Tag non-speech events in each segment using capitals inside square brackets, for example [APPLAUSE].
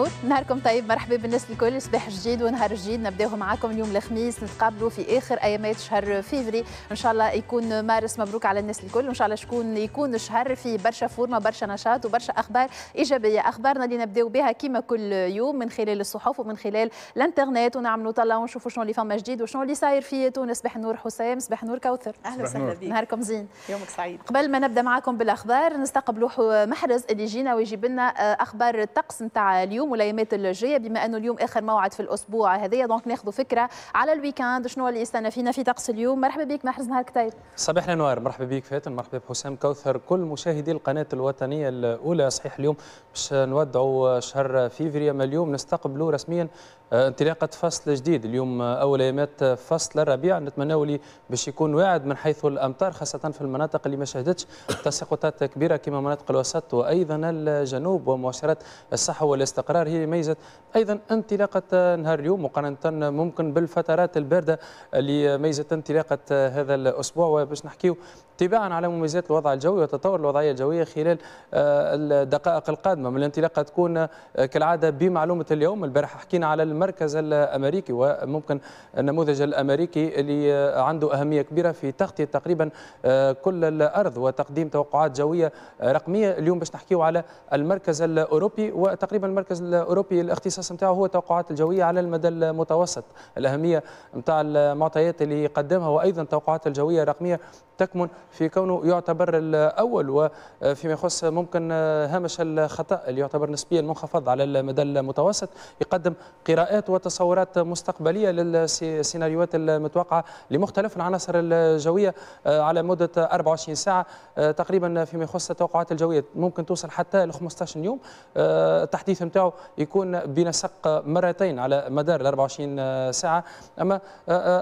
نور نهاركم طيب مرحبا بالناس الكل صباح جديد ونهار جديد نبداو معاكم اليوم الخميس نتقابلوا في اخر ايامات شهر فيفري ان شاء الله يكون مارس مبروك على الناس الكل وان شاء الله شكون يكون شهر في برشا فورمه برشا نشاط وبرشا اخبار ايجابيه اخبارنا اللي نبداو بها كيما كل يوم من خلال الصحف ومن خلال الانترنت ونعملوا طلع ونشوفوا شنو اللي فما جديد وشنو اللي صاير في تونس صباح نور حسام صباح نور كوثر اهلا وسهلا بك نهاركم زين يومك سعيد قبل ما نبدا معاكم بالاخبار نستقبلوا محرز اللي جينا ويجيب لنا آه، اخبار الطقس نتاع اليوم المليمات الجايه بما انه اليوم اخر موعد في الاسبوع هذايا دونك ناخذوا فكره على الويكاند شنو اللي يستنى فينا في طقس اليوم مرحبا بك محرز نهار كتير صباح الانوار مرحبا بك فاتن مرحبا بحسام كوثر كل مشاهدي القناه الوطنيه الاولى صحيح اليوم باش نودعوا شهر فيفري اما اليوم نستقبلوا رسميا آه، انطلاقه فصل جديد اليوم اول ايامات فصل الربيع نتمناو لي باش يكون واعد من حيث الامطار خاصه في المناطق اللي ما شهدتش تساقطات كبيره كما مناطق الوسط وايضا الجنوب ومؤشرات الصحه والاستقرار الحرارة هي ميزة أيضا انطلاقة نهار اليوم مقارنة ممكن بالفترات الباردة اللي ميزة انطلاقة هذا الأسبوع وباش نحكيو تباعا على مميزات الوضع الجوي وتطور الوضعية الجوية خلال آه، الدقائق القادمة من الانطلاقة تكون آه، كالعادة بمعلومة اليوم البارح حكينا على المركز الأمريكي وممكن النموذج الأمريكي اللي آه، عنده أهمية كبيرة في تغطية تقريبا كل الأرض وتقديم توقعات جوية رقمية اليوم باش نحكيو على المركز الأوروبي وتقريبا المركز الأوروبي الاختصاص نتاعو هو توقعات الجوية على المدى المتوسط الأهمية نتاع المعطيات اللي يقدمها وأيضا توقعات الجوية الرقمية تكمن في كونه يعتبر الأول وفيما يخص ممكن هامش الخطأ اللي يعتبر نسبيا منخفض على المدى المتوسط يقدم قراءات وتصورات مستقبلية للسيناريوهات المتوقعة لمختلف العناصر الجوية على مدة 24 ساعة تقريبا فيما يخص التوقعات الجوية ممكن توصل حتى ل 15 يوم التحديث نتاعو يكون بنسق مرتين على مدار ال 24 ساعة أما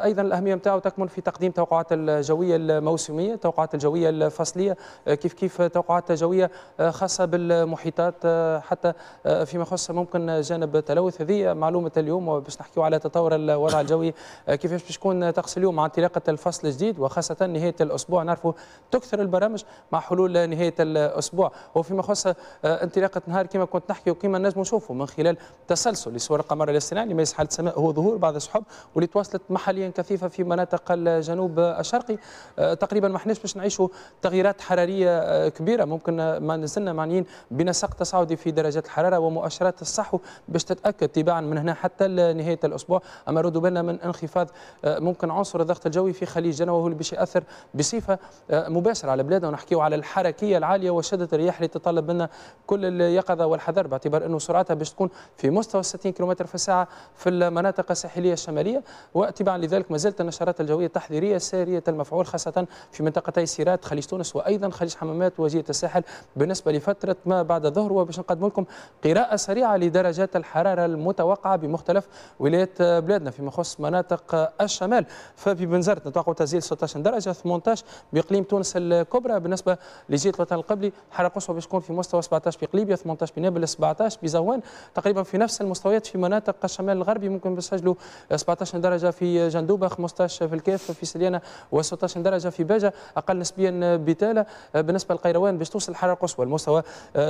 أيضا الأهمية نتاعو تكمن في تقديم توقعات الجوية الموسمية توقع التوقعات الجوية الفصلية آه، كيف كيف توقعات جوية آه، خاصة بالمحيطات آه، حتى فيما يخص ممكن جانب تلوث هذه معلومة اليوم وباش نحكيو على تطور الوضع الجوي كيفاش باش يكون طقس اليوم مع انطلاقة الفصل الجديد وخاصة نهاية الأسبوع نعرفوا تكثر البرامج مع حلول نهاية الأسبوع وفيما يخص انطلاقة نهار كما كنت نحكي وكما نجم نشوفوا من خلال تسلسل لصور القمر الاصطناعي لما يسحل السماء هو ظهور بعض السحب واللي تواصلت محليا كثيفة في مناطق الجنوب الشرقي تقريبا ما احناش باش نعيشوا تغييرات حراريه آه، كبيره ممكن آه، ما نزلنا معنيين بنسق تصاعدي في درجات الحراره ومؤشرات الصحو باش تتاكد تباعا من هنا حتى لنهايه الاسبوع اما ردوا بالنا من انخفاض آه، ممكن عنصر الضغط الجوي في خليج جنوب وهو اللي باش ياثر بصفه مباشره على بلادنا ونحكيو على الحركيه العاليه وشده الرياح اللي تطلب منا كل اليقظه والحذر باعتبار انه سرعتها باش تكون في مستوى 60 كم في الساعه في المناطق الساحليه الشماليه واتباعا لذلك ما زالت النشرات الجويه التحذيريه ساريه المفعول خاصه في منطقه تيسيرات خليج تونس وايضا خليج حمامات وجهه الساحل بالنسبه لفتره ما بعد الظهر وباش نقدم لكم قراءه سريعه لدرجات الحراره المتوقعه بمختلف ولايات بلادنا فيما يخص مناطق الشمال ففي بنزرت نتوقع تسجيل 16 درجه 18 باقليم تونس الكبرى بالنسبه لجهه الوطن القبلي حراره قصوى باش تكون في مستوى 17 بقليبيه 18 بنابلس 17 بزوان تقريبا في نفس المستويات في مناطق الشمال الغربي ممكن بسجلوا 17 درجه في جندوبه 15 في الكاف في سليانه و16 درجه في باجه اقل نسبيا بتاله آه، بالنسبه للقيروان باش توصل الحراره القصوى المستوى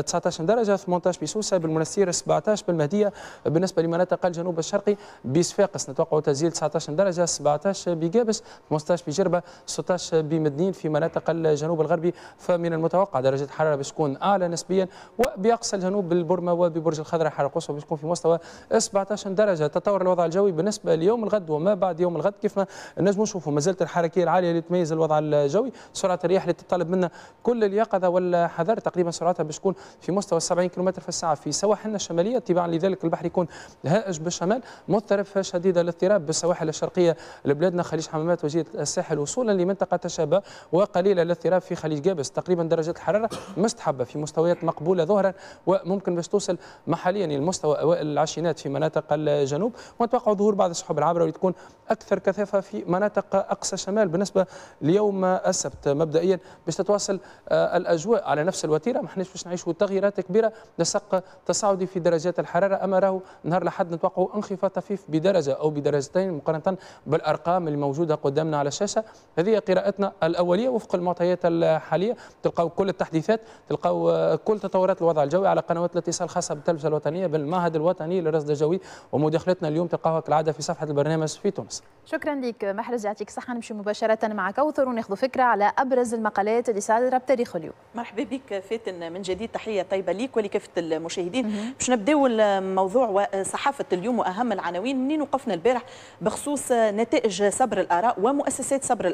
19 آه، درجه 18 بسوسه بالمنستير 17 بالمهديه آه، بالنسبه لمناطق الجنوب الشرقي بصفاقس نتوقع تسجيل 19 درجه 17 بجابس 15 بجربه 16 بمدنين في مناطق الجنوب الغربي فمن المتوقع درجه الحراره باش تكون اعلى نسبيا باقصى الجنوب بالبرمة وببرج الخضراء حرقوس وبيكون في مستوى 17 درجة تطور الوضع الجوي بالنسبة ليوم الغد وما بعد يوم الغد كيف ما نجموا نشوفوا ما زالت الحركية العالية اللي تميز الوضع الجوي سرعة الرياح اللي تطلب منا كل اليقظة والحذر تقريبا سرعتها باش تكون في مستوى 70 كم في الساعة في سواحلنا الشمالية تباعا لذلك البحر يكون هائج بالشمال مضطرب شديد الاضطراب بالسواحل الشرقية لبلادنا خليج حمامات وجهة الساحل وصولا لمنطقة تشابه وقليل الاضطراب في خليج جابس تقريبا درجة الحرارة مستحبة في مستويات مقبولة ظهرا مبكرا وممكن باش توصل محليا لمستوى اوائل العشرينات في مناطق الجنوب ونتوقع ظهور بعض السحب العابره وتكون تكون اكثر كثافه في مناطق اقصى شمال بالنسبه ليوم السبت مبدئيا باش تتواصل آه، الاجواء على نفس الوتيره ما حناش باش نعيشوا تغييرات كبيره نسق تصاعدي في درجات الحراره اما راهو نهار الاحد نتوقعوا انخفاض طفيف بدرجه او بدرجتين مقارنه بالارقام الموجوده قدامنا على الشاشه هذه قراءتنا الاوليه وفق المعطيات الحاليه تلقاو كل التحديثات تلقاو آه، كل تطورات الوضع الوضع الجوي على قنوات الاتصال الخاصه بالتلفزة الوطنية بالمعهد الوطني للرصد الجوي ومداخلتنا اليوم تلقاها كالعادة في صفحة البرنامج في تونس شكرا لك محرز يعطيك الصحة نمشي مباشرة مع كوثر وناخذ فكرة على أبرز المقالات اللي صادرة بتاريخ اليوم مرحبا بك فاتن من جديد تحية طيبة ليك ولكافة المشاهدين باش نبداو الموضوع وصحافة اليوم وأهم العناوين منين وقفنا البارح بخصوص نتائج صبر الآراء ومؤسسات صبر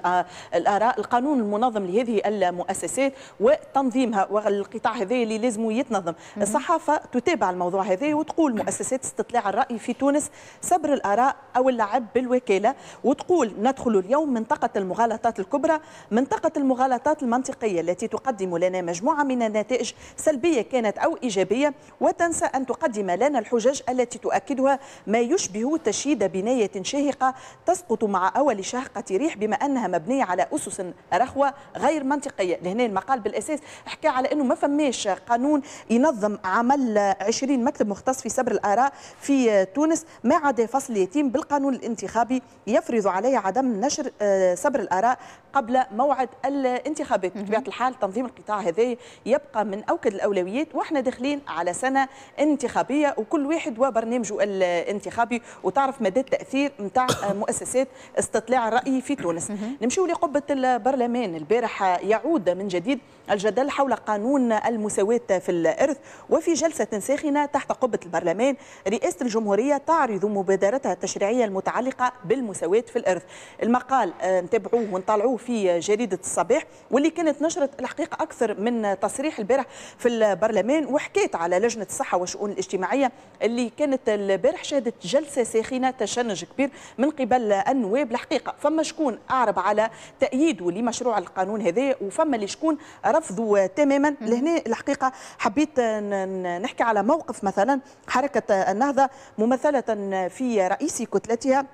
الآراء القانون المنظم لهذه المؤسسات وتنظيمها والقطاع هذا اللي لازم يتنظم تنظم الصحافة تتابع الموضوع هذا وتقول مؤسسات استطلاع الرأي في تونس سبر الآراء أو اللعب بالوكالة وتقول ندخل اليوم منطقة المغالطات الكبرى منطقة المغالطات المنطقية التي تقدم لنا مجموعة من النتائج سلبية كانت أو إيجابية وتنسى أن تقدم لنا الحجج التي تؤكدها ما يشبه تشييد بناية شاهقة تسقط مع أول شهقة ريح بما أنها مبنية على أسس رخوة غير منطقية لهنا المقال بالأساس حكى على أنه ما فماش قانون ينظم عمل 20 مكتب مختص في سبر الآراء في تونس ما عدا فصل يتيم بالقانون الانتخابي يفرض عليه عدم نشر آه، سبر الآراء قبل موعد الانتخابات بطبيعة الحال تنظيم القطاع هذا يبقى من أوكد الأولويات وإحنا داخلين على سنة انتخابية وكل واحد وبرنامجه الانتخابي وتعرف مدى التأثير نتاع آه، مؤسسات استطلاع الرأي في تونس نمشيو لقبة البرلمان البارح يعود من جديد الجدل حول قانون المساواة في الإرث وفي جلسة ساخنة تحت قبة البرلمان رئاسة الجمهورية تعرض مبادرتها التشريعية المتعلقة بالمساواة في الإرث المقال آه، نتابعوه ونطلعوه في جريدة الصباح واللي كانت نشرت الحقيقة أكثر من تصريح البارح في البرلمان وحكيت على لجنة الصحة والشؤون الاجتماعية اللي كانت البارح شهدت جلسة ساخنة تشنج كبير من قبل النواب الحقيقة فما شكون أعرب على تأييده لمشروع القانون هذا وفما اللي شكون رفضوا تماما لهنا الحقيقة حب حبيت نحكي على موقف مثلا حركة النهضة ممثلة في رئيس كتلتها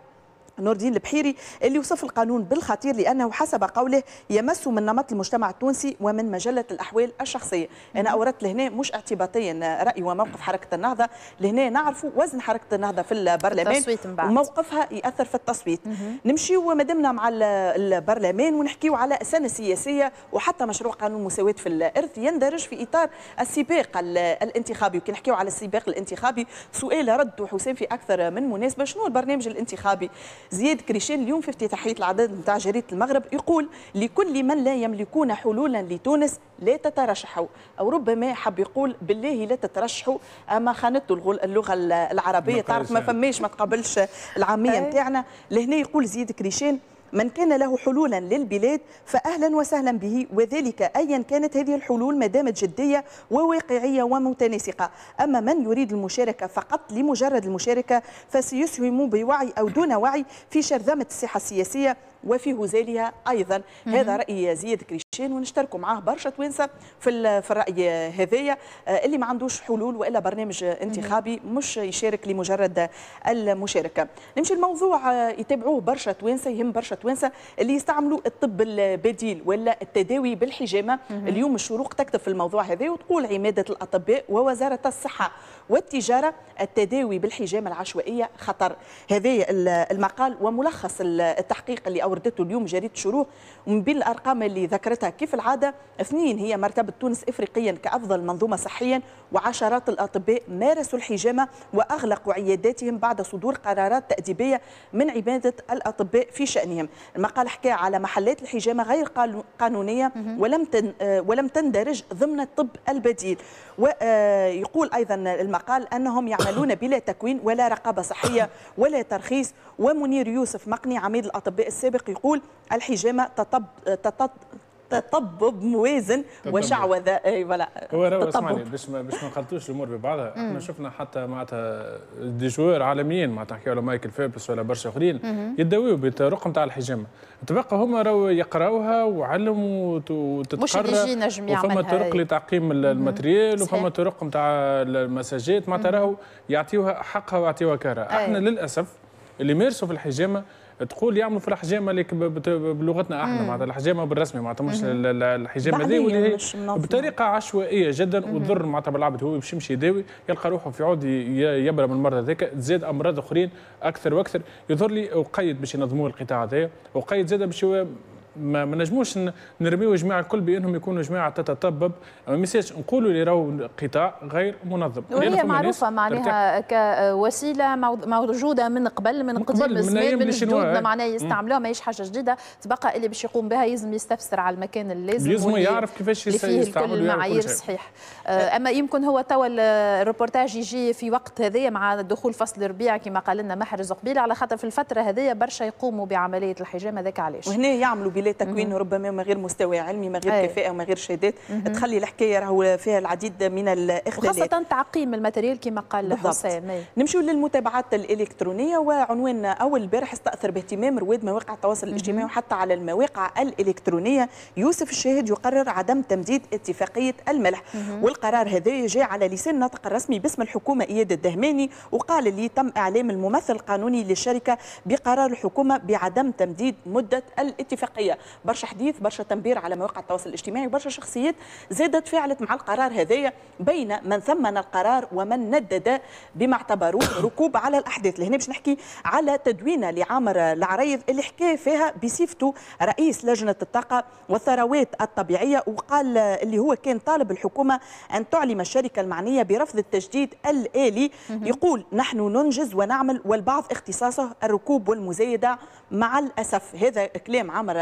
نور الدين البحيري اللي وصف القانون بالخطير لأنه حسب قوله يمس من نمط المجتمع التونسي ومن مجلة الأحوال الشخصية أنا أوردت لهنا مش اعتباطيا رأي وموقف حركة النهضة لهنا نعرفوا وزن حركة النهضة في البرلمان وموقفها يأثر في التصويت نمشيو ومدمنا مع البرلمان ونحكيو على السنه سياسية وحتى مشروع قانون مساواة في الإرث يندرج في إطار السباق الانتخابي وكي نحكيو على السباق الانتخابي سؤال رد حسام في أكثر من مناسبة شنو البرنامج الانتخابي زياد كريشان اليوم في افتتاحيه العدد نتاع جريده المغرب يقول لكل من لا يملكون حلولا لتونس لا تترشحوا او ربما حب يقول بالله لا تترشحوا اما خانتوا اللغه العربيه تعرف ما فماش ما تقابلش العاميه نتاعنا لهنا يقول زياد كريشان من كان له حلولا للبلاد فأهلا وسهلا به وذلك أيا كانت هذه الحلول ما دامت جدية وواقعية ومتناسقة أما من يريد المشاركة فقط لمجرد المشاركة فسيسهم بوعي أو دون وعي في شرذمة الصحة السياسية وفي هزالها أيضا هذا رأي يزيد كريشين ونشتركوا معاه برشا توانسة في, في الرأي هذايا آه، اللي ما عندوش حلول وإلا برنامج انتخابي مش يشارك لمجرد المشاركة نمشي الموضوع آه، يتابعوه برشا توانسة يهم برشا توانسة اللي يستعملوا الطب البديل ولا التداوي بالحجامة اليوم الشروق تكتب في الموضوع هذا وتقول عمادة الأطباء ووزارة الصحة والتجارة التداوي بالحجامة العشوائية خطر هذا المقال وملخص التحقيق اللي أوردته اليوم جريدة شروه ومن بين الأرقام اللي ذكرتها كيف العادة اثنين هي مرتبة تونس إفريقيا كأفضل منظومة صحيا وعشرات الأطباء مارسوا الحجامة وأغلقوا عياداتهم بعد صدور قرارات تأديبية من عبادة الأطباء في شأنهم المقال حكى على محلات الحجامة غير قانونية ولم ولم تندرج ضمن الطب البديل ويقول آه، أيضا المقال قال أنهم يعملون بلا تكوين ولا رقابة صحية ولا ترخيص ومنير يوسف مقني عميد الأطباء السابق يقول الحجامة تطب, تطب تطبب موازن وشعوذه اي فوالا هو راهو اسمعني باش ما باش ما نخلطوش الامور ببعضها احنا شفنا حتى معناتها دي جوار عالميين معناتها نحكيو على مايكل فيبس ولا برشا اخرين يداويو بالرقم نتاع الحجامه تبقى هما راهو يقراوها وعلموا وتتقرا مش اللي يعملها وفما طرق لتعقيم الماتريال وفما طرق نتاع المساجات معناتها راهو يعطيوها حقها ويعطيوها كارها احنا للاسف اللي مارسوا في الحجامه تقول يعملوا في الحجامه اللي بلغتنا احنا معناتها الحجامه بالرسمي معناتها مش الحجامه يعني هذه بطريقه عشوائيه جدا وتضر معناتها بالعبد هو باش يمشي يداوي يلقى روحه في عود يبرى من المرض هذاك تزيد امراض اخرين اكثر واكثر يظهر لي وقيد باش ينظموا القطاع هذايا وقيد زاد باش ما نجموش نرميو جماعه الكل بانهم يكونوا جماعه تتطبب ما يصيرش نقولوا اللي راهو قطاع غير منظم وهي معروفه معناها كوسيله موجوده من قبل من قديم الزمان من جدودنا معناها يستعملوها ماهيش حاجه جديده تبقى اللي باش يقوم بها يلزم يستفسر على المكان اللازم لازم يلزم يعرف كيفاش يستعملوا المعايير صحيح آه، اما يمكن هو توا الروبورتاج يجي في وقت هذايا مع دخول فصل الربيع كما قال لنا محرز قبيله على خاطر في الفتره هذه برشا يقوموا بعمليه الحجامه هذاك علاش وهنا يعملوا بلا تكوين ربما ما غير مستوى علمي ما غير كفاءه وما غير شهادات تخلي الحكايه راهو فيها العديد من الاخلالات وخاصه تعقيم الماتيريال كما قال حسام نمشيو للمتابعات الالكترونيه وعنوان اول البارح استاثر باهتمام رواد مواقع التواصل الاجتماعي وحتى على المواقع الالكترونيه يوسف الشاهد يقرر عدم تمديد اتفاقيه الملح والقرار هذا جاء على لسان الناطق الرسمي باسم الحكومه اياد الدهماني وقال اللي تم اعلام الممثل القانوني للشركه بقرار الحكومه بعدم تمديد مده الاتفاقيه القضيه برشا حديث برشا تنبير على مواقع التواصل الاجتماعي برشا شخصيات زادت فعلت مع القرار هذايا بين من ثمن القرار ومن ندد بما اعتبروه [COUGHS] ركوب على الاحداث لهنا باش نحكي على تدوينه لعامر العريض اللي حكى فيها بصفته رئيس لجنه الطاقه والثروات الطبيعيه وقال اللي هو كان طالب الحكومه ان تعلم الشركه المعنيه برفض التجديد الالي يقول نحن ننجز ونعمل والبعض اختصاصه الركوب والمزايده مع الاسف هذا كلام عامر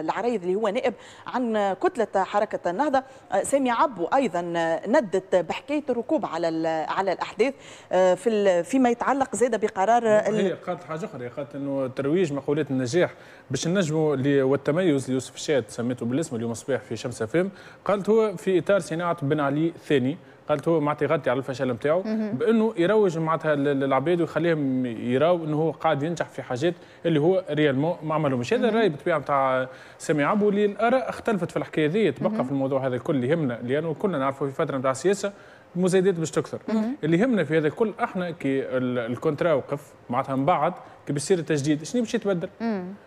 العريض اللي هو نائب عن كتلة حركة النهضة آه، سامي عبو أيضا آه، ندت بحكاية الركوب على على الأحداث آه، في فيما يتعلق زاد بقرار هي قالت حاجة أخرى قالت أنه ترويج مقولات النجاح باش النجم والتميز ليوسف شاد سميته بالاسم اليوم الصباح في شمس فيم قالت هو في إطار صناعة بن علي الثاني قالت هو معناتها يغطي على الفشل نتاعو بانه يروج معناتها للعباد ويخليهم يراو انه هو قاعد ينجح في حاجات اللي هو ريالمون ما عملهمش هذا الراي بالطبيعه نتاع سامي عبو اللي الاراء اختلفت في الحكايه هذه تبقى في الموضوع هذا الكل يهمنا لانه كلنا نعرفوا في فتره نتاع السياسه المزايدات باش تكثر اللي يهمنا في هذا الكل احنا كي الكونترا وقف معناتها من بعد كي باش يصير التجديد شنو باش يتبدل؟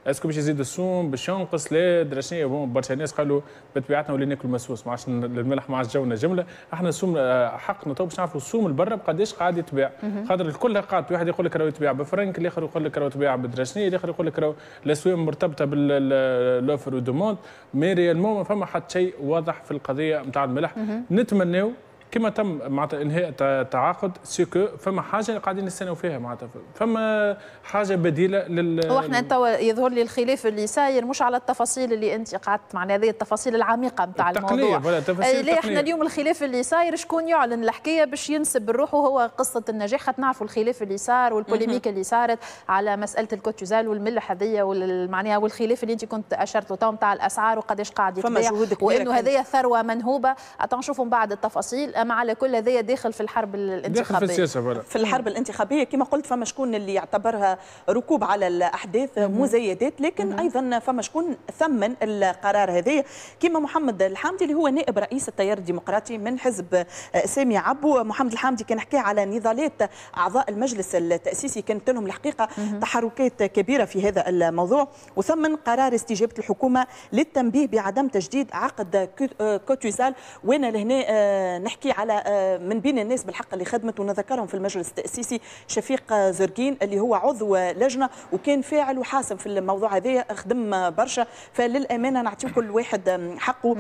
اسكو باش يزيد السوم باش ينقص لا درا شنو بون برشا ناس قالوا بطبيعتنا ولينا ناكل مسوس ما عادش الملح ما عادش جونا جمله احنا السوم آه، حقنا تو باش نعرفوا السوم البرة بقداش قاعد يتباع خاطر الكل قاعد واحد يقول لك راهو يتباع بفرنك الاخر يقول لك راهو يتباع بدرا شنو الاخر يقول لك راهو الاسواق مرتبطه باللوفر ودوموند مي ريالمون ما فما حتى شيء واضح في القضيه نتاع الملح نتمناو كما تم معناتها انهاء التعاقد سيكو فما حاجه قاعدين نستناو فيها معناتها فما حاجه بديله لل هو احنا توا يظهر لي الخلاف اللي صاير مش على التفاصيل اللي انت قعدت معناها هذه التفاصيل العميقه نتاع الموضوع ولا تفاصيل إيه، لا احنا اليوم الخلاف اللي صاير شكون يعلن الحكايه باش ينسب الروح وهو قصه النجاح خاطر نعرفوا الخلاف اللي صار والبوليميك اللي صارت على مساله الكوتوزال والملح هذيا معناها والخلاف اللي انت كنت اشرت له تو نتاع الاسعار وقداش قاعد يتباع وانه هذه ثروه منهوبه نشوفوا من بعد التفاصيل أما على كل هذايا داخل في الحرب الانتخابية داخل في السياسة في الحرب الانتخابية كما قلت فما شكون اللي يعتبرها ركوب على الأحداث مزايدات لكن أيضا فما شكون ثمن القرار هذايا كما محمد الحامدي اللي هو نائب رئيس التيار الديمقراطي من حزب آه، سامي عبو محمد الحامدي كان حكى على نضالات أعضاء المجلس التأسيسي كانت لهم الحقيقة تحركات كبيرة في هذا الموضوع وثمن قرار استجابة الحكومة للتنبيه بعدم تجديد عقد آه، كوتوزال وانا لهنا آه، نحكي نحكي على آه، من بين الناس بالحق اللي خدمت ونذكرهم في المجلس التاسيسي شفيق آه، زرقين اللي هو عضو لجنه وكان فاعل وحاسم في الموضوع هذا خدم آه، برشا فللامانه نعطيو كل واحد حقه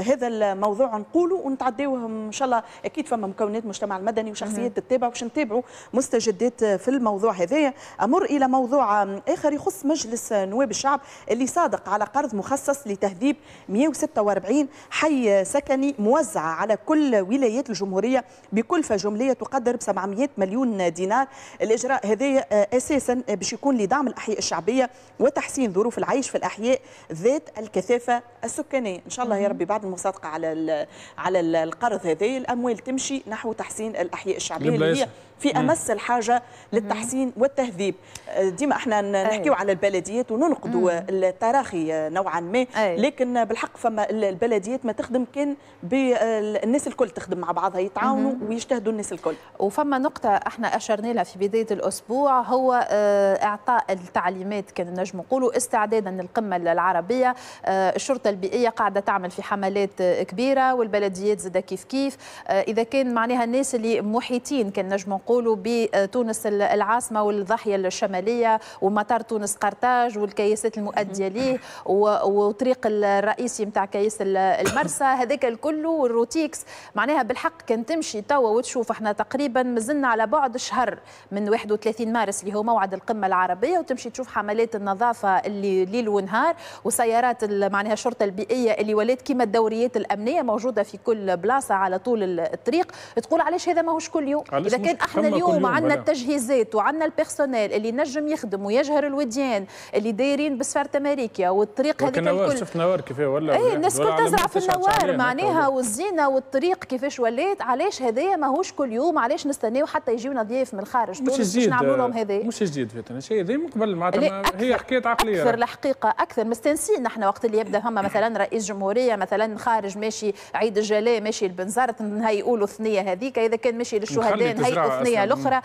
هذا الموضوع نقوله ونتعداوه ان شاء الله اكيد فما مكونات المجتمع المدني وشخصيات تتابع باش نتابعوا مستجدات في الموضوع هذايا امر الى موضوع اخر يخص مجلس نواب الشعب اللي صادق على قرض مخصص لتهذيب 146 حي سكني موزعه على كل ولايات الجمهوريه بكلفه جمليه تقدر ب 700 مليون دينار الاجراء هذا آه، اساسا باش يكون لدعم الاحياء الشعبيه وتحسين ظروف العيش في الاحياء ذات الكثافه السكانيه ان شاء الله يا ربي بعد المصادقه على على القرض هذا الاموال تمشي نحو تحسين الاحياء الشعبيه اللي هي في امس الحاجه للتحسين والتهذيب آه، ديما احنا نحكيو على البلديات وننقدوا التراخي آه، نوعا ما لكن بالحق فما البلديات ما تخدم كان بالناس الكل تخدم تخدم مع بعضها يتعاونوا ويجتهدوا الناس الكل وفما نقطه احنا اشرنا لها في بدايه الاسبوع هو آه، اعطاء التعليمات كان نجم نقولوا استعدادا للقمه العربيه آه، الشرطه البيئيه قاعده تعمل في حملات آه، كبيره والبلديات زاد كيف كيف اذا كان معناها الناس اللي محيطين كان نجم نقولوا بتونس العاصمه والضاحيه الشماليه ومطار تونس قرطاج والكياسات المؤديه ليه وطريق الرئيسي نتاع كياس المرسى هذاك الكل والروتيكس معناها معناها بالحق كان تمشي توا وتشوف احنا تقريبا مازلنا على بعد شهر من 31 مارس اللي هو موعد القمه العربيه وتمشي تشوف حملات النظافه اللي ليل ونهار وسيارات معناها الشرطه البيئيه اللي ولات كيما الدوريات الامنيه موجوده في كل بلاصه على طول الطريق تقول علاش هذا ماهوش كل يوم اذا كان احنا اليوم عندنا التجهيزات وعندنا البيرسونيل اللي نجم يخدم ويجهر الوديان اللي دايرين بسفاره امريكا والطريق هذا الكل شفت نوار كيفاه ولا اي الناس كل تزرع في النوار معناها والزينه والطريق كيف كيفاش ولات علاش هذايا ماهوش كل يوم علاش نستناو حتى يجيونا ضياف من الخارج مش جديد نعملوا لهم هذايا مش جديد فاتنا شيء هذا من قبل معناتها هي حكايه عقليه اكثر الحقيقه اكثر مستنسين نحن وقت اللي يبدا فما مثلا رئيس جمهوريه مثلا خارج ماشي عيد الجلاء ماشي البنزرت هي يقولوا الثنيه هذيك اذا كان ماشي للشهداء هي الثنيه الاخرى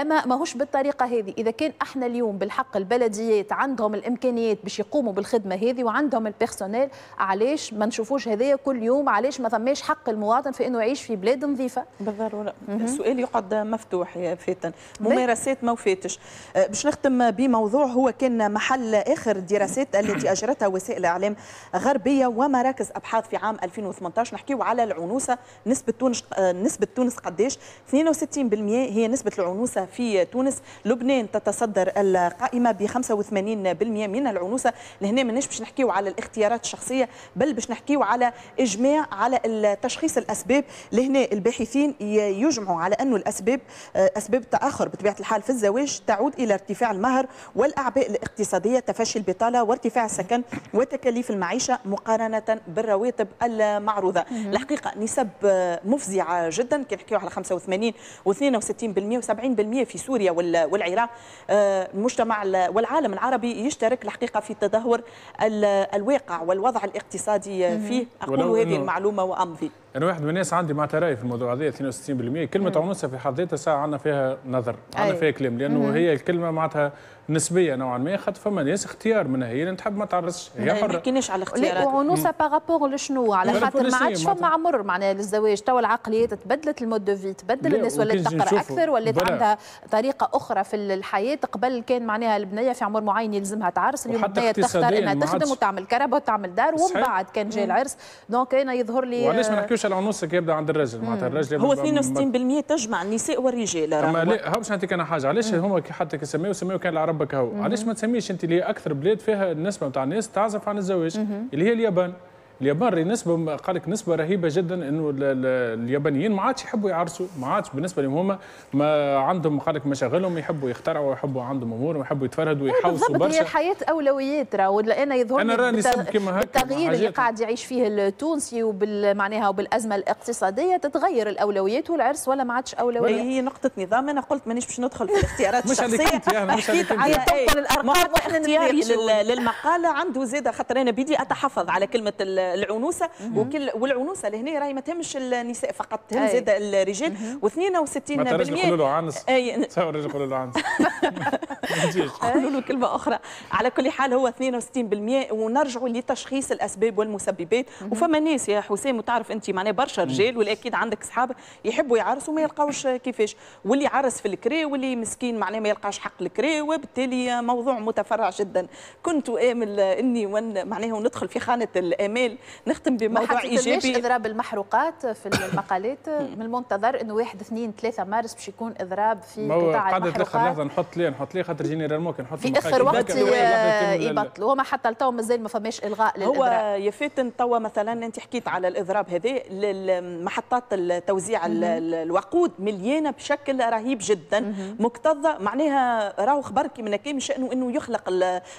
اما ماهوش بالطريقه هذه اذا كان احنا اليوم بالحق البلديات عندهم الامكانيات باش يقوموا بالخدمه هذه وعندهم البيرسونيل علاش ما نشوفوش هذايا كل يوم علاش ما ثماش حق المواطن في انه يعيش في بلاد نظيفه بالضروره السؤال يقعد مفتوح يا فاتن ممارسات ما وفاتش آه، باش نختم بموضوع هو كان محل اخر دراسات التي اجرتها وسائل اعلام غربيه ومراكز ابحاث في عام 2018 نحكيو على العنوسه نسبه تونس آه، نسبه تونس قداش 62% هي نسبه العنوسه في تونس لبنان تتصدر القائمه ب 85% من العنوسه لهنا ماناش باش نحكيو على الاختيارات الشخصيه بل باش نحكيو على اجماع على التشخيص الاسباب الاسباب لهنا الباحثين يجمعوا على انه الاسباب آه، اسباب تاخر بطبيعه الحال في الزواج تعود الى ارتفاع المهر والاعباء الاقتصاديه تفشي البطاله وارتفاع السكن وتكاليف المعيشه مقارنه بالرواتب المعروضه الحقيقه نسب آه، مفزعه جدا كي نحكيو على 85 و62% و70% في سوريا والعراق آه، المجتمع والعالم العربي يشترك الحقيقه في تدهور الواقع والوضع الاقتصادي فيه اقول هذه المعلومه وامضي انا يعني واحد من الناس عندي مع تراي في الموضوع هذا 62% كلمه عنوسه في حد ذاتها ساعه عندنا فيها نظر عندنا فيها كلام لانه هي الكلمه معناتها نسبيه نوعا ما خاطر فما ناس اختيار منها هي اللي تحب ما تعرسش هي حره ما نحكيناش على الاختيارات وعنوسه باغابوغ لشنو على خاطر ما عادش فما عمر معناها للزواج توا العقليات تبدلت المود دو في تبدل الناس ولات تقرا اكثر ولات عندها طريقه اخرى في الحياه قبل كان معناها البنيه في عمر معين يلزمها تعرس اليوم البنيه تختار انها تخدم وتعمل كربه وتعمل دار ومن بعد كان جاي العرس دونك انا يظهر لي وعلاش ما نحكيوش على العنوسه يبدا عند الرجل معناتها الرجل هو 62% تجمع النساء والرجال اما لا باش نعطيك انا حاجه علاش هما حتى كي سميو سميو كان العرب ربك هو علاش ما تسميش انت اللي هي اكثر بلاد فيها النسبه نتاع الناس تعزف عن الزواج اللي هي اليابان اليابان نسبه قال لك نسبه رهيبه جدا انه اليابانيين ما عادش يحبوا يعرسوا ما عادش بالنسبه لهم هما ما عندهم قال لك مشاغلهم يحبوا يخترعوا يحبوا عندهم امور ويحبوا يتفردوا ويحوسوا برشا هي الحياه اولويات راه ولا انا يظهر انا راني بتا... كما هكا التغيير اللي قاعد يعيش فيه التونسي وبالمعناها وبالازمه الاقتصاديه تتغير الاولويات والعرس ولا ما عادش اولويه هي نقطه نظام انا قلت مانيش باش ندخل في الاختيارات مش الشخصيه حكيت على إيه؟ الارقام واحنا للمقاله عنده زاده خاطر انا بدي اتحفظ على كلمه العنوسه وكل والعنوسه لهنا راهي ما تهمش النساء فقط تهم زاد الرجال و62% ما يقولوا له عنس [LAUGHS] تصور يقولوا له عنس نقولوا [LAUGHS] له كلمه اخرى على كل حال هو 62% ونرجعوا لتشخيص الاسباب والمسببات وفما ناس يا حسام وتعرف انت معناها برشا رجال والاكيد عندك صحاب يحبوا يعرسوا ما يلقاوش كيفاش واللي عرس في الكري واللي مسكين معناه ما يلقاش حق الكري وبالتالي موضوع متفرع جدا كنت امل اني معناها وندخل في خانه الامال نختم بموضوع ايجابي اضراب المحروقات في المقالات من المنتظر انه 1 2 3 مارس باش يكون اضراب في قطاع المحروقات قعدت الاخر لحظه نحط ليه نحط ليه خاطر جينيرال ممكن نحط في اخر وقت آه، يبطلوا هما حتى لتوا مازال ما فماش الغاء للاضراب هو يا فاتن توا مثلا انت حكيت على الاضراب هذا محطات التوزيع الوقود مليانه بشكل رهيب جدا مكتظه معناها راهو خبر من كي من شانه انه يخلق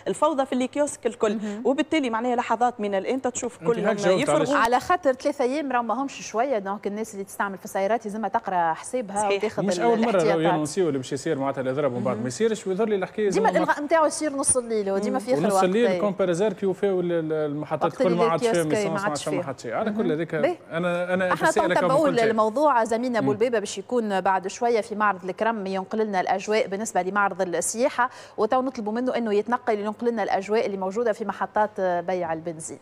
الفوضى في الكيوسك الكل وبالتالي معناها لحظات من الان تشوف كلهم يفرغوا على خاطر ثلاثة أيام راهو ماهمش شوية دونك الناس اللي تستعمل في السيارات لازمها تقرا حسابها وتاخذ مش أول مرة راهو ينونسيو اللي باش يصير معناتها الاضراب من ومن بعد ما يصيرش ويظهر لي الحكاية ديما الإلغاء نتاعو يصير نص الليل وديما في آخر نص الليل كيو فيو المحطات الكل ما عادش فيهم ما عادش فيها ما شيء على كل هذاك أنا أنا احنا تنتبهوا الموضوع زميلنا أبو البيبة باش يكون بعد شوية في معرض الكرم ينقل لنا الأجواء بالنسبة لمعرض السياحة وتو نطلبوا منه أنه يتنقل ينقل لنا الأجواء اللي موجودة في محطات بيع البنزين.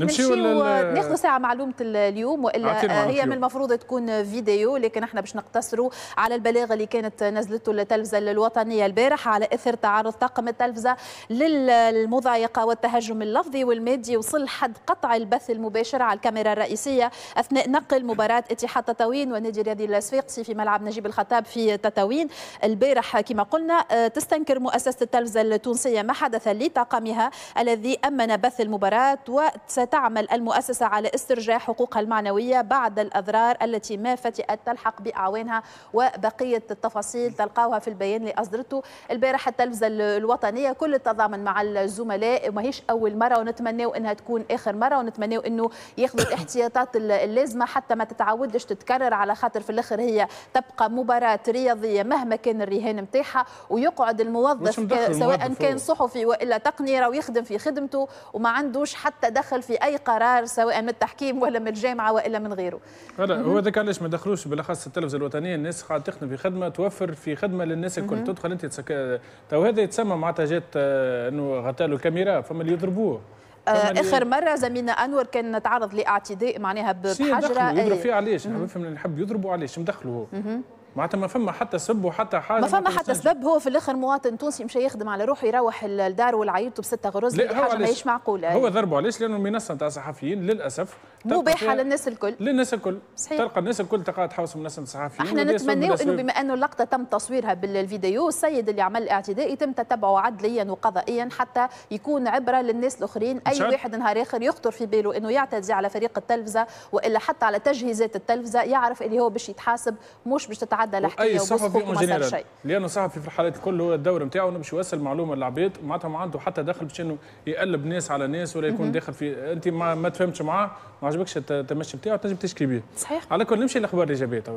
نمشي نمشي وناخذ ساعه معلومه اليوم والا هي من المفروض تكون فيديو لكن احنا باش نقتصروا على البلاغه اللي كانت نزلته التلفزه الوطنيه البارح على اثر تعرض طاقم التلفزه للمضايقه والتهجم اللفظي والمادي وصل حد قطع البث المباشر على الكاميرا الرئيسيه اثناء نقل مباراه اتحاد تطاوين والنادي الرياضي الاسفيقسي في ملعب نجيب الخطاب في تطاوين البارح كما قلنا آه، تستنكر مؤسسه التلفزه التونسيه ما حدث لطاقمها الذي امن بث المباراه وستعمل تعمل المؤسسة على استرجاع حقوقها المعنوية بعد الأضرار التي ما فتئت تلحق بأعوانها وبقية التفاصيل تلقاوها في البيان اللي أصدرته البارحة التلفزة الوطنية كل التضامن مع الزملاء وماهيش أول مرة ونتمناو أنها تكون آخر مرة ونتمناو أنه ياخذوا [COUGHS] الاحتياطات اللازمة حتى ما تتعودش تتكرر على خاطر في الآخر هي تبقى مباراة رياضية مهما كان الرهان نتاعها ويقعد الموظف سواء كان صحفي والا تقني راهو يخدم في خدمته وما عندوش حتى دخل في اي اي قرار سواء من التحكيم ولا من الجامعه والا من غيره هو ذاك علاش ما دخلوش بالاخص التلفزه الوطنيه الناس قاعد تخدم في خدمه توفر في خدمه للناس الكل تدخل انت تسك... تو هذا يتسمى معناتها جات آه، انه غطى له الكاميرا فما اللي يضربوه آه، اخر مره زميلنا انور كان تعرض لاعتداء معناها بحجره يضرب فيه علاش نحب نفهم نحب يضربوا علاش مدخلوا هو معناتها ما فما حتى سب وحتى حاجه ما فما حتى سب هو في الاخر مواطن تونسي مش يخدم على روحه يروح الدار والعيلته بستة غرز حاجه ماهيش معقوله هو ضربه علاش لانه المنصه نتاع الصحفيين للاسف مباحه للناس الكل للناس الكل صحيح. تلقى الناس الكل تلقى حوسهم الناس الصحفيين احنا نتمناو انه بما انه اللقطه تم تصويرها بالفيديو السيد اللي عمل الاعتداء يتم تتبعه عدليا وقضائيا حتى يكون عبره للناس الاخرين اي شارك. واحد نهار اخر يخطر في باله انه يعتدي على فريق التلفزه والا حتى على تجهيزات التلفزه يعرف اللي هو باش يتحاسب مش باش تتعدى الحكايه اي صحفي لانه صحفي في الحالات الكل هو الدور نتاعو انه باش يوصل معلومه للعباد معناتها ما عنده حتى دخل باش انه يقلب ناس على ناس ولا يكون داخل في انت ما, ما تفهمتش معاه ما عجبكش التمشي بتاعه تنجم تشكي به صحيح على كل نمشي للاخبار الايجابيه تو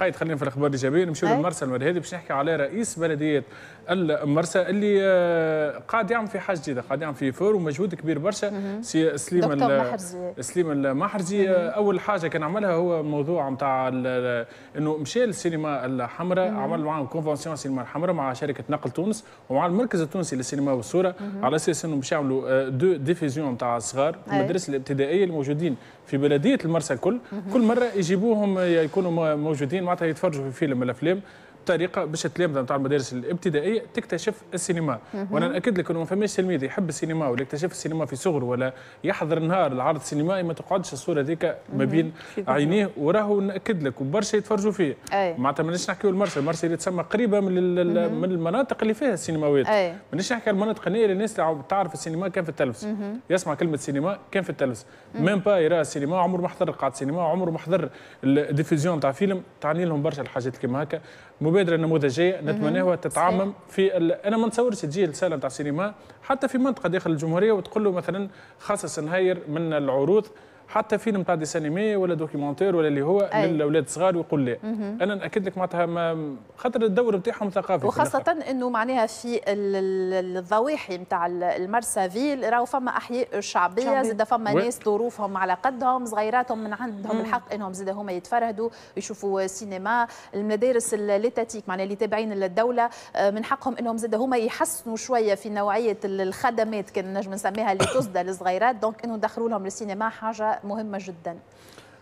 قايد خلينا في الاخبار الايجابيه نمشيو للمرسى المره هذه باش نحكي على رئيس بلديه المرسى اللي آه، قاعد يعمل في حاجه جديده قاعد يعمل في فور ومجهود كبير برشا سي سليم سليم المحرزي آه، اول حاجه كان عملها هو موضوع نتاع انه مشى للسينما الحمراء عمل معاهم كونفونسيون سينما الحمراء مع شركه نقل تونس ومع المركز التونسي للسينما والصوره على اساس انه باش يعملوا آه، دو ديفيزيون نتاع الصغار المدارس الابتدائيه الموجودين في بلديه المرسى الكل كل مره يجيبوهم يكونوا موجودين معناتها يتفرجوا في فيلم الافلام طريقه باش التلامذه نتاع المدارس الابتدائيه تكتشف السينما وانا ناكد لك انه ما فماش تلميذ يحب السينما ولا يكتشف السينما في صغره ولا يحضر نهار العرض السينمائي ما تقعدش الصوره هذيك ما بين عينيه وراهو ناكد لك وبرشا يتفرجوا فيه معناتها مانيش نحكيو المرسى المرسى اللي تسمى قريبه من من المناطق اللي فيها السينماوات مانيش نحكي المناطق النائيه الناس اللي تعرف السينما كان في التلفز يسمع كلمه سينما كان في التلفز ميم با يرى السينما عمره ما حضر قاعد سينما عمره ما حضر الديفيزيون تاع فيلم تعني لهم برشا الحاجات كيما هكا مبادره نموذجيه نتمناها تتعمم في ال... انا ما نتصورش تجي لساله نتاع السينما حتى في منطقه داخل الجمهوريه وتقول له مثلا خصص نهاير من العروض حتى فيلم تاع ديسانيمي ولا دوكيومونتير ولا اللي هو للاولاد الصغار ويقول لا انا ناكد لك معناتها ما خاطر الدور نتاعهم ثقافي وخاصه انه معناها في الضواحي نتاع المرسافيل راهو فما احياء شعبيه زاد فما ناس ظروفهم على قدهم صغيراتهم من عندهم الحق انهم زاد هما يتفرهدوا يشوفوا سينما المدارس ليتاتيك معناها اللي تابعين للدوله آه، من حقهم انهم زاد هما يحسنوا شويه في نوعيه الخدمات كان نجم نسميها اللي [COUGHS] تصدى للصغيرات دونك انه ندخلوا لهم للسينما حاجه مهمه جدا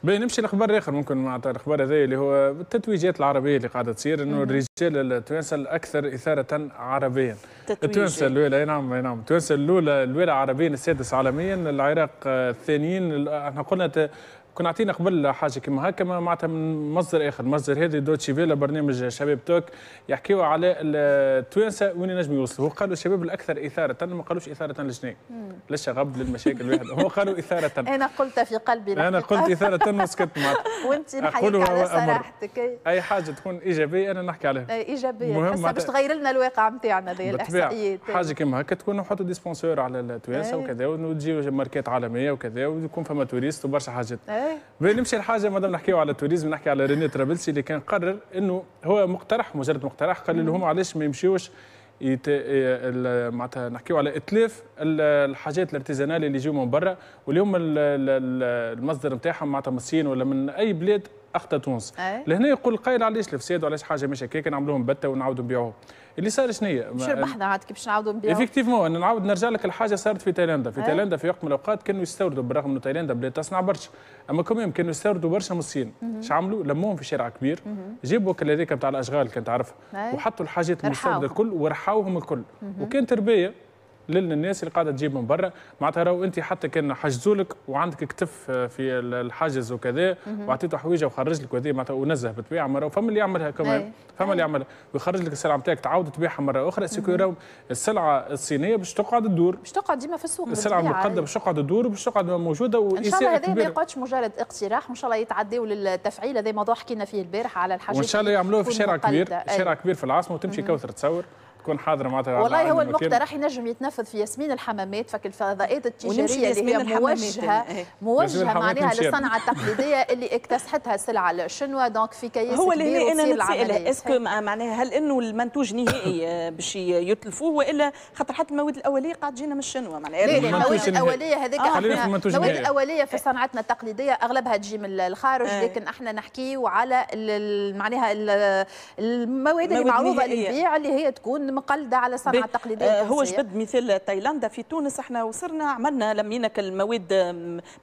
باهي نمشي لاخبار اخر ممكن معناتها الاخبار هذا اللي هو التتويجات العربيه اللي قاعده تصير انه الرجال التوانسه الاكثر اثاره عربيا التوانسه الاولى اي نعم اي نعم التوانسه الاولى الاولى عربيا السادس عالميا العراق الثانيين احنا قلنا كنا عطينا قبل حاجه كما هكا معناتها من مصدر اخر مصدر هذا دوتشي فيلا برنامج شباب توك يحكيوا على التوانسه وين نجم يوصلوا هو قالوا الشباب الاكثر اثاره ما قالوش اثاره للجنين للشغب للمشاكل واحد هو قالوا اثاره [LAUGHS] انا قلت في قلبي انا قلت اثاره وسكت معك [LAUGHS] وانت نحكي على صراحتك اي حاجه تكون ايجابيه انا نحكي عليها ايجابيه مهمه باش تغير لنا الواقع نتاعنا الاحصائيات حاجه كما هكا تكون نحطوا ديسبونسور على التوانسه وكذا وتجي ماركات عالميه وكذا ويكون فما توريست وبرشا حاجات باهي نمشي لحاجه مادام نحكيو على التوريزم نحكي على ريني ترابلسي اللي كان قرر انه هو مقترح مجرد مقترح قال لهم علاش ما يمشيوش يت... معناتها نحكيو على اتلاف الحاجات الارتيزانال اللي يجيو من برا واللي هما المصدر نتاعهم معناتها من الصين ولا من اي بلاد اخطا تونس إيه. لهنا يقول القائل علاش الفساد وعلاش حاجه مش هكاك نعملوهم بته ونعاودوا نبيعوه اللي صار شنو هي؟ شو بحنا عاد كيفاش نعاودوا نبيعوه؟ افكتيفمون انا نعاود نرجع لك الحاجه صارت في تايلاندا، في إيه. تايلاندا في وقت من الاوقات كانوا يستوردوا بالرغم انه تايلاندا بلاد تصنع برشا، اما كوميم كانوا يستوردوا برشا من الصين، اش عملوا؟ لموهم في شارع كبير، جابوا هذاك نتاع الاشغال كان عارفها إيه. وحطوا الحاجات المستورده الكل ورحاوهم الكل، وكان تربيه للناس اللي قاعده تجيب من برا معناتها راهو انت حتى كان حجزوا لك وعندك كتف آه، في الحجز وكذا وعطيته حويجه وخرج لك وهذه معناتها ونزه بتبيع مره فما اللي يعملها كمان فما اللي يعملها ويخرج لك السلعه نتاعك تعاود تبيعها مره اخرى سيكو راهو السلعه الصينيه باش تقعد تدور باش تقعد ديما في السوق السلعه المقدمه باش تقعد تدور باش تقعد موجوده ان شاء الله هذا ما يقعدش مجرد اقتراح وان شاء الله يتعداوا للتفعيل هذا موضوع حكينا فيه البارح على الحاجات وان شاء الله يعملوه في شارع كبير شارع كبير في العاصمه وتمشي كوثر تصور تكون حاضره معناتها والله هو المقترح ينجم يتنفذ في ياسمين الحمامات فك الفضائيات التجاريه اللي هي موجهه إيه. موجهه معناها للصنعه التقليديه اللي اكتسحتها السلعه الشنوا دونك في كيس هو اللي انا نساله اسكو معناها هل انه المنتوج نهائي آه، باش يتلفوه والا خاطر حتى المواد الاوليه قاعد تجينا من الشنوا معناها المواد الاوليه هذيك المواد الاوليه في صنعتنا التقليديه اغلبها تجي من الخارج إيه. لكن احنا نحكيو على معناها المواد المعروضه للبيع اللي هي تكون مقلدة على الصنعه التقليديه آه، هو جبد مثال تايلاندا في تونس احنا وصلنا عملنا لمينا المواد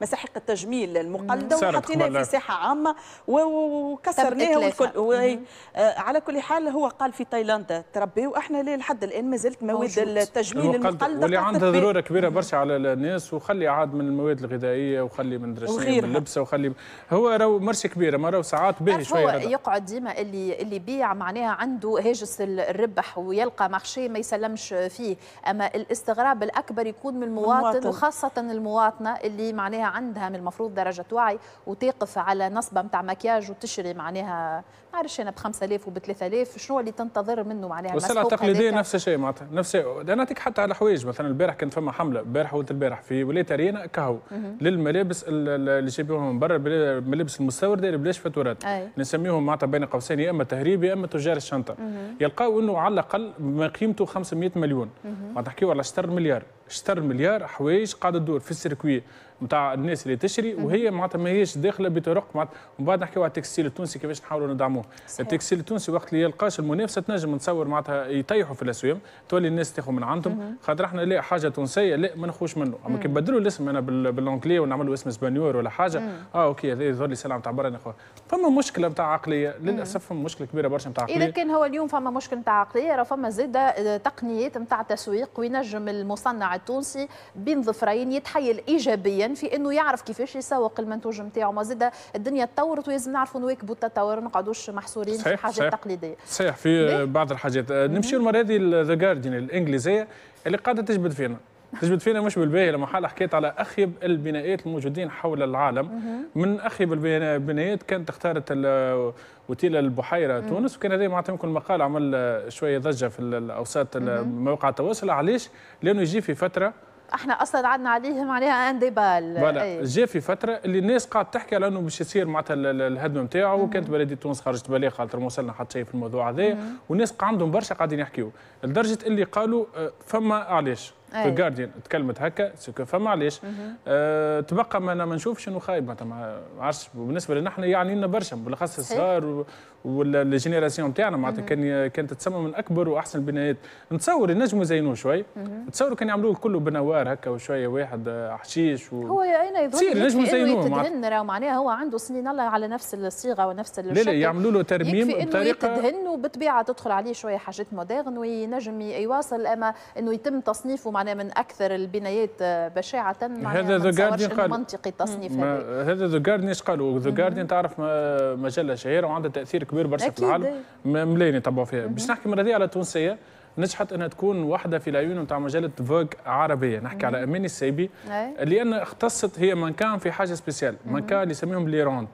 مساحيق التجميل المقلده وحطيناها في ساحه عامه وكسرناها والكل آه، على كل حال هو قال في تايلاندا تربي احنا لحد الان ما زلت مواد التجميل المقلده واللي عندها ضروره كبيره برشا على الناس وخلي عاد من المواد الغذائيه وخلي من درسين من اللبسه وخلي هو راهو مرشي كبيره ما راهو ساعات باهي شويه هو يقعد ديما اللي اللي بيع معناها عنده هاجس الربح ويلقى يلقى مارشي ما يسلمش فيه اما الاستغراب الاكبر يكون من المواطن وخاصه المواطنه اللي معناها عندها من المفروض درجه وعي وتقف على نصبه نتاع مكياج وتشري معناها ما عرفش انا ب 5000 وب 3000 شنو اللي تنتظر منه معناها والسلع التقليديه نفس الشيء معناتها نفس انا نعطيك حتى على حوايج مثلا البارح كانت فما حمله البارح وقت البارح في ولايه رينا كهو للملابس اللي جايبوهم من برا الملابس المستورده اللي بلاش فاتورات نسميهم معناتها بين قوسين يا اما تهريب يا اما تجار الشنطه يلقاو انه على الاقل ما قيمته 500 مليون ما تحكيو على 6 مليار شطر مليار حوايج قاعده تدور في السيركوي نتاع الناس اللي تشري وهي معناتها ماهيش داخله بطرق معناتها ومن بعد نحكيو على التكستيل التونسي كيفاش نحاولوا ندعموه التكستيل التونسي وقت اللي يلقاش المنافسه تنجم نتصور معناتها يطيحوا في الاسواق تولي الناس تاخذ من عندهم خاطر احنا لا حاجه تونسيه لا ما نخوش منه اما كي نبدلوا الاسم انا بالانجلي ونعملوا اسم اسبانيور ولا حاجه مم. اه اوكي هذا يظهر لي سلعه نتاع برا ناخذها فما مشكله نتاع عقليه للاسف فما مشكله كبيره برشا نتاع عقليه اذا كان هو اليوم فما مشكله نتاع عقليه راه فما زاده تقنيات نتاع تسويق وينجم المصنع التونسي بين ظفرين يتحيل ايجابيا في انه يعرف كيفاش يسوق المنتوج نتاعو ما زاد الدنيا تطورت ولازم نعرفوا نواكبوا التطور ما نقعدوش محصورين صحيح في حاجات صحيح تقليديه صحيح في بعض الحاجات نمشيو المره هذه ذا جارديان الانجليزيه اللي قاعده تجبد فينا تجبد فينا مش بالباهي لما حال حكيت على اخيب البنايات الموجودين حول العالم من اخيب البنايات كانت اختارت وتيلة البحيره تونس وكان هذا معناتها يمكن المقال عمل شويه ضجه في الاوساط مواقع التواصل علاش؟ لانه يجي في فتره احنا اصلا عدنا عليهم عليها ان ديبال فوالا إيه. جا في فتره اللي الناس قاعد تحكي على انه باش يصير معناتها الهدم نتاعه وكانت بلديه تونس خرجت بلاغ خاطر ما وصلنا حتى شيء في الموضوع هذا والناس عندهم برشا قاعدين يحكيوا لدرجه اللي قالوا آه، فما علاش في الجارديان تكلمت هكا سكو فمعليش أه تبقى ما انا ما نشوفش انه خايب معناتها ما عرفتش بالنسبه لنا احنا يعني لنا برشا بالاخص الصغار والجينيراسيون تاعنا معناتها كان كانت تسمى من اكبر واحسن البنايات نتصور ينجموا يزينوه شوي نتصور كان يعملوه كله بنوار هكا وشويه واحد حشيش و... هو انا يظهر ينجموا يزينوه معناتها معناها هو عنده سنين الله على نفس الصيغه ونفس الشكل لا لا يعملوا له ترميم بطريقه تدهن وبالطبيعه تدخل عليه شويه حاجات موديرن وينجم يواصل اما انه يتم تصنيفه معناها من اكثر البنايات بشاعه هذا ذا جاردين قال منطقي التصنيف هذا ذا جاردين ايش قالوا ذا جاردين تعرف مجله شهيره وعندها تاثير كبير برشا في العالم ملايين يتبعوا فيها باش نحكي مره دي على التونسيه نجحت انها تكون واحده في العيون نتاع مجله فوغ عربيه نحكي على امين السيبي لان اختصت هي من كان في حاجه سبيسيال من كان اللي يسميهم لي روند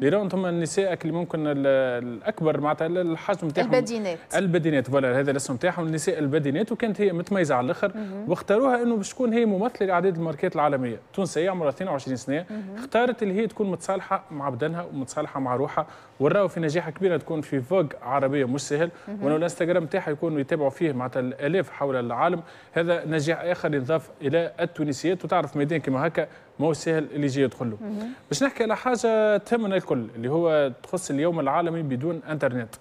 لي روند هما النساء اللي ممكن الاكبر معناتها الحجم نتاعهم البدينات البدينات فوالا هذا الاسم نتاعهم النساء البدينات وكانت هي متميزه على الاخر واختاروها انه باش تكون هي ممثله لعديد الماركات العالميه تونسيه عمرها 22 سنه اختارت اللي هي تكون متصالحه مع بدنها ومتصالحه مع روحها وراو في نجاح كبير تكون في فوغ عربيه مش سهل الانستغرام نتاعها يكونوا يتابعوا فيه كبير معناتها الآلاف حول العالم هذا نجاح آخر ينضاف إلى التونسيات وتعرف ميدان كما هكا ما هو سهل اللي يجي يدخل له باش نحكي على حاجة تهمنا الكل اللي هو تخص اليوم العالمي بدون انترنت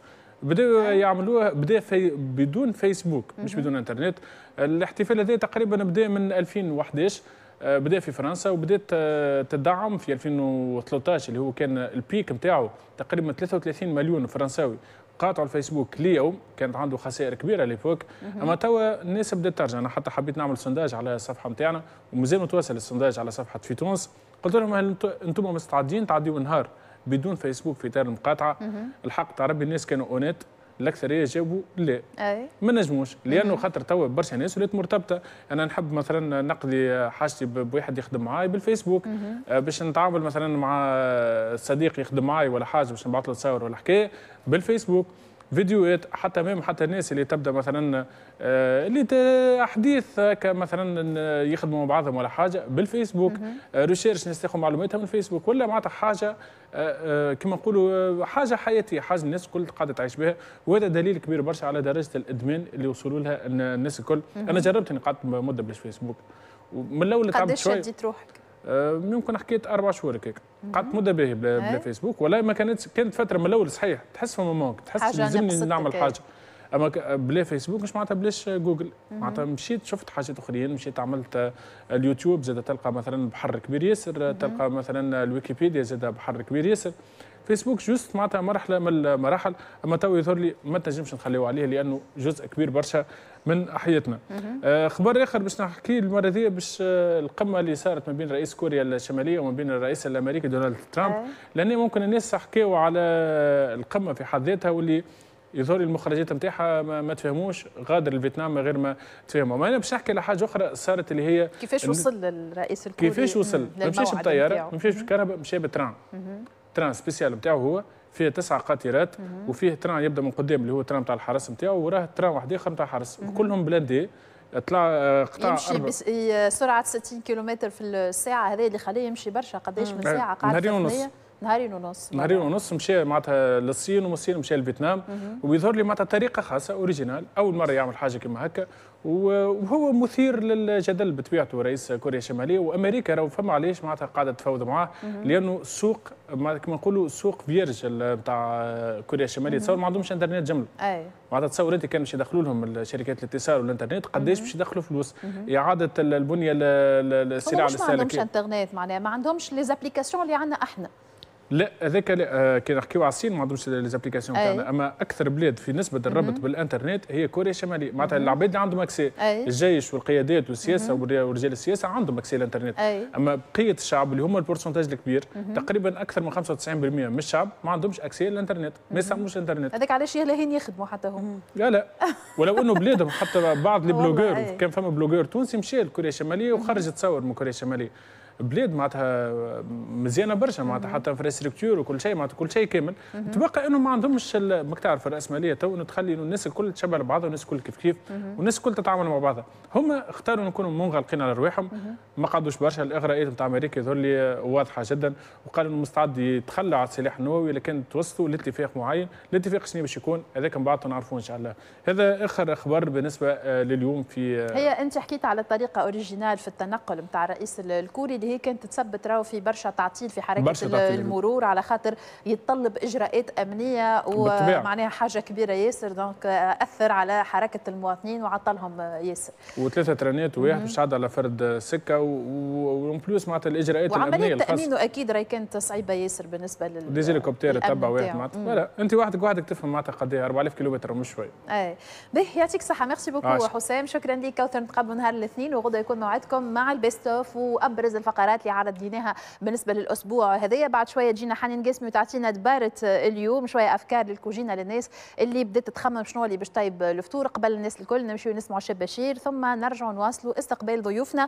بداوا أيوة. يعملوها بدا في بدون فيسبوك مش بدون انترنت الاحتفال هذا تقريبا بدا من 2011 آه، بدا في فرنسا وبدات آه، تدعم في 2013 اللي هو كان البيك نتاعو تقريبا 33 مليون فرنساوي قاطع الفيسبوك اليوم كانت عنده خسائر كبيره ليبوك اما توا الناس بدات ترجع انا حتى حبيت نعمل سونداج على الصفحه نتاعنا ومازال متواصل السونداج على صفحه في تونس قلت لهم هل انتم مستعدين تعديوا نهار بدون فيسبوك في دار المقاطعه الحق تعرف ربي الناس كانوا اونيت الاكثريه جابوا لا ما نجموش لانه خاطر توا برشا ناس ولات مرتبطه انا نحب مثلا نقضي حاجتي بواحد يخدم معاي بالفيسبوك آه، باش نتعامل مثلا مع صديق يخدم معاي ولا حاجه باش نبعث له تصاور ولا حكايه بالفيسبوك فيديوهات حتى مهم حتى الناس اللي تبدا مثلا آه، اللي احداث مثلا يخدموا مع بعضهم ولا حاجه بالفيسبوك ريسيرش آه، ناس تاخذ معلوماتها من الفيسبوك ولا معناتها حاجه آه، كما نقولوا حاجه حياتيه حاجه الناس الكل قاعده تعيش بها وهذا دليل كبير برشا على درجه الادمان اللي وصلوا لها الناس الكل انا جربت اني قعدت مده بلاش فيسبوك ومن الاول تعبت شويه قداش شديت روحك يمكن آه، حكيت اربع شهور هكاك قعدت مده باهي بلا, بلا إيه. فيسبوك ولا ما كانت كانت فتره من الاول صحيح تحس فما مونك تحس لازمني نعمل إيه. حاجه اما بلا فيسبوك مش معناتها بلاش جوجل معناتها مشيت شفت حاجات اخرين مشيت عملت آه، اليوتيوب زاد تلقى مثلا بحر كبير ياسر آه، تلقى مثلا الويكيبيديا زاد بحر كبير ياسر فيسبوك جوست معناتها مرحله من المراحل اما تو يظهر لي ما تنجمش نخليو عليه لانه جزء كبير برشا من حياتنا آه، خبر اخر باش نحكي المره ذي باش آه، القمه اللي صارت ما بين رئيس كوريا الشماليه وما بين الرئيس الامريكي دونالد ترامب لان ممكن الناس حكاوا على القمه في حد ذاتها واللي يظهر المخرجات نتاعها ما, ما تفهموش غادر الفيتنام غير ما تفهموا ما انا باش نحكي على حاجه اخرى صارت اللي هي كيفاش وصل الرئيس الكوري كيفاش وصل ما مشاش بطياره ما مشاش بالكهرباء مشى بالتران تران سبيسيال نتاعو هو فيه تسع قاطرات وفيه تران يبدا من قدام اللي هو تران تاع الحرس نتاعو وراه تران واحد اخر نتاع الحرس كلهم بلاندي طلع آه، قطاع يمشي بس سرعه 60 كيلومتر في الساعه هذه اللي خليه يمشي برشا قداش من ساعه قاعد نهارين نهارين ونص نهارين ونص مشى معناتها للصين ومن الصين مشى لفيتنام ويظهر لي معناتها طريقه خاصه اوريجينال اول مره يعمل حاجه كما هكا وهو مثير للجدل بطبيعته رئيس كوريا الشماليه وامريكا راهو فما علاش معناتها قاعده تفاوض معاه لانه سوق كما نقولوا سوق فيرج نتاع كوريا الشماليه تصور ما عندهمش انترنت جمله اي معناتها تصور انت كان باش يدخلوا لهم شركات الاتصال والانترنت قداش باش يدخلوا فلوس اعاده البنيه السلع للسالكين ما عندهمش انترنت معناها ما عندهمش ليزابليكاسيون اللي عندنا احنا لا هذاك آه، كي نحكيو على الصين ما عندهمش ليزابليكاسيون تاعنا اما اكثر بلاد في نسبه الربط بالانترنت هي كوريا الشماليه معناتها العباد اللي عندهم اكسي الجيش والقيادات والسياسه ورجال السياسه عندهم اكسي الانترنت أي. اما بقيه الشعب اللي هما البورسنتاج الكبير تقريبا اكثر من 95% من الشعب ما عندهمش اكسي الانترنت ما يستعملوش الانترنت هذاك علاش يلاهين يخدموا حتى هم لا لا ولو انه بلادهم حتى بعض [LAUGHS] البلوجر كان فما بلوجر تونسي مشى لكوريا الشماليه وخرج تصور من كوريا الشماليه بلاد معناتها مزيانه برشا معناتها حتى انفراستركتور وكل شيء معناتها كل شيء كامل تبقى انه ما عندهمش ماك تعرف الراسماليه تو انه تخلي الناس الكل تشبه لبعضها والناس الكل كيف كيف والناس الكل تتعامل مع بعضها هما اختاروا يكونوا منغلقين على رواحهم ما قعدوش برشا الاغراءات نتاع امريكا يظهر لي واضحه جدا وقالوا انه مستعد يتخلى على السلاح النووي لكن توصلوا لاتفاق معين الاتفاق شنو باش يكون هذاك من بعد نعرفوه ان شاء الله هذا اخر اخبار بالنسبه آه، لليوم في آه، هي انت حكيت على الطريقه اوريجينال في التنقل نتاع الرئيس الكوري اللي هي كانت تثبت راهو في برشا تعطيل في حركه برشا تعطيل. المرور على خاطر يتطلب اجراءات امنيه ومعناها حاجه كبيره ياسر دونك اثر على حركه المواطنين وعطلهم ياسر وثلاثه ترانات وواحد مش على فرد سكه وون بلوس معناتها الاجراءات الامنيه الخاصه التامين اكيد راهي كانت صعيبه ياسر بالنسبه لل ديزيليكوبتير تبع واحد معناتها لا انت وحدك وحدك تفهم معناتها قد ايه 4000 كيلومتر مش شويه اي باهي يعطيك الصحه ميرسي بوكو حسام شكرا لك كوثر نتقابلوا نهار الاثنين وغدا يكون موعدكم مع البيست اوف وابرز الفقرات الفقرات اللي عرضناها بالنسبه للاسبوع هذايا بعد شويه تجينا حنين قاسمي وتعطينا دباره اليوم شويه افكار للكوجينه للناس اللي بدات تخمم شنو اللي باش طيب الفطور قبل الناس الكل نمشيو نسمعوا شاب بشير ثم نرجعوا نواصلوا استقبال ضيوفنا